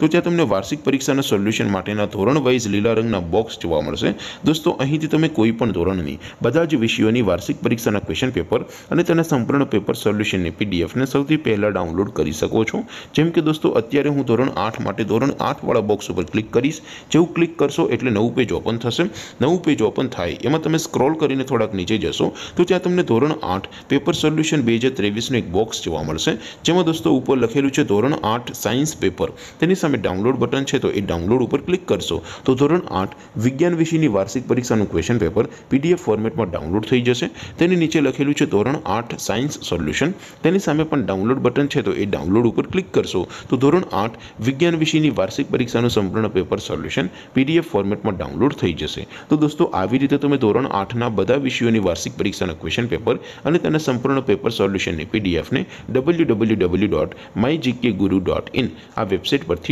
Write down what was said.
તો ત્યાં તમને વાર્ષિક પરીક્ષાના સોલ્યુશન માટેના ધોરણ વાઇઝ લીલા રંગના બોક્સ જોવા મળશે દોસ્તો અહીંથી તમે કોઈ પણ ધોરણની બધા જ વિષયોની વાર્ષિક પરીક્ષાના ક્વેશ્ચન પેપર અને તેના સંપૂર્ણ પેપર સોલ્યુશનની પીડીએફને સૌથી પહેલાં ડાઉનલોડ કરી શકો છો જેમ કે દોસ્તો અત્યારે હું ધોરણ આઠ માટે ધોરણ આઠવાળા બોક્સ ઉપર ક્લિક કરીશ જેવું ક્લિક કરશો એટલે નવું પેજ ઓપન થશે નવું પેજ ઓપન થાય એમાં તમે સ્ક્રોલ કરીને થોડાક નીચે જશો તો ત્યાં તમને ધોરણ આઠ પેપર સોલ્યુશન બે હજાર ત્રેવીસનું એક બોક્સ જોવા મળશે જેમાં દોસ્તો ઉપર લખેલું છે ધોરણ આઠ સાયન્સ પેપર તેની સામે ડાઉનલોડ બટન છે તો એ ડાઉનલોડ ઉપર ક્લિક કરશો તો ધોરણ આઠ વિજ્ઞાન વિષયની વાર્ષિક પરીક્ષાનું ક્વેશ્ચન પેપર પીડીએફ ફોર્મેટમાં ડાઉનલોડ થઈ જશે તેની નીચે લખેલું છે ધોરણ આઠ સાયન્સ સોલ્યુશન તેની સામે પણ ડાઉનલોડ બટન છે તો એ ડાઉનલોડ ઉપર ક્લિક કરશો તો ધોરણ આઠ વિજ્ઞાન વિષયની વાર્ષિક પરીક્ષાનું સંપૂર્ણ પેપર સોલ્યુશન પીડીએફ ફોર્મેટમાં ડાઉનલોડ થઈ જશે તો દોસ્તો આવી રીતે તમે ધોરણ આઠના બધા વિષયોની વાર્ષિક પરીક્ષાના ક્વેશ્ચન પેપર અને તેના સંપૂર્ણ પેપર સોલ્યુશનની પીડીએફને W W W dot my GK Guru dot in આ વેબસાઇટ પરથી